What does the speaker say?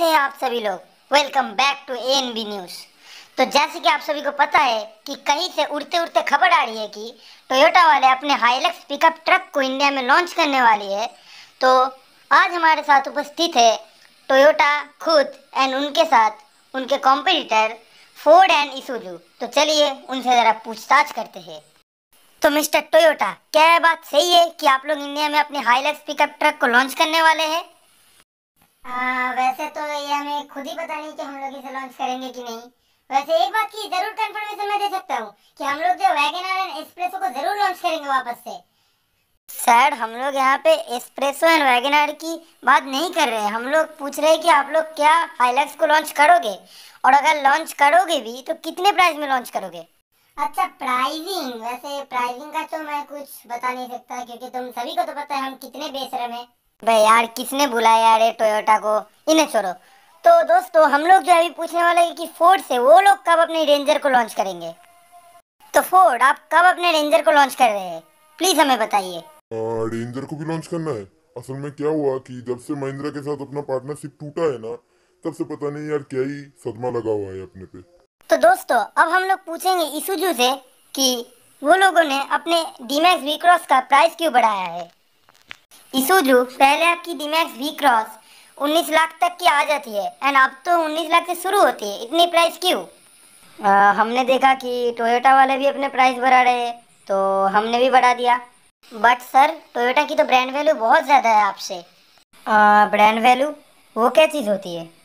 कैसे हैं आप सभी लोग welcome back to A N B news तो जैसे कि आप सभी को पता है कि कहीं से उड़ते उड़ते खबर आ रही है कि टोयोटा वाले अपने हाईलक्स पिकअप ट्रक को इंडिया में लॉन्च करने वाली है तो आज हमारे साथ उपस्थित है टोयोटा खुद एंड उनके साथ उनके कॉम्पिटिटर फोर्ड एंड इसुजू तो चलिए उनसे ज़रा पूछताछ करते हैं तो मिस्टर टोयोटा क्या यह बात सही है कि आप लोग इंडिया में अपने हाईलक्स पिकअप ट्रक को लॉन्च करने वाले हैं खुद ही पता नहीं कि हम लोग इसे लॉन्च करेंगे कि नहीं वैसे एक बात की जरूर कंफर्मेशन मैं दे सकता हूँ कि हम लोग जो वैगन आर एंड एक्सप्रेसो को जरूर लॉन्च करेंगे वापस से सर हम लोग यहाँ पे एक्सप्रेसो एंड वैगन आर की बात नहीं कर रहे हैं हम लोग पूछ रहे हैं कि आप लोग क्या हाईलैक्स को लॉन्च करोगे और अगर लॉन्च करोगे भी तो कितने प्राइस में लॉन्च करोगे अच्छा प्राइसिंग वैसे प्राइसिंग का तो मैं कुछ बता नहीं सकता क्योंकि तुम सभी को तो पता है हम कितने बेच रहे हैं भाई यार किसने बुलाया यार टोयोटा को इन्हें छोड़ो तो दोस्तों हम लोग जो अभी पूछने वाले हैं कि फोर्ड से वो लोग कब अपने रेंजर को लॉन्च करेंगे तो फोर्ड आप कब अपने रेंजर को लॉन्च कर रहे हैं प्लीज हमें बताइए रेंजर को भी लॉन्च करना है असल में क्या हुआ कि जब से महिंद्रा के साथ अपना पार्टनरशिप टूटा है ना तब से पता नहीं यार क्या ही सदमा लगा हुआ है अपने पे तो दोस्तों अब हम लोग पूछेंगे इसुजू से कि वो लोगों ने अपने डीमैक्स वी क्रॉस का प्राइस क्यों बढ़ाया है इसुजू पहले आपकी डीमैक्स वी क्रॉस उन्नीस लाख तक की आ जाती है एंड अब तो उन्नीस लाख से शुरू होती है इतनी प्राइस क्यों हमने देखा कि टोयोटा वाले भी अपने प्राइस बढ़ा रहे हैं तो हमने भी बढ़ा दिया बट सर टोयोटा की तो ब्रांड वैल्यू बहुत ज़्यादा है आपसे ब्रांड वैल्यू वो क्या चीज़ होती है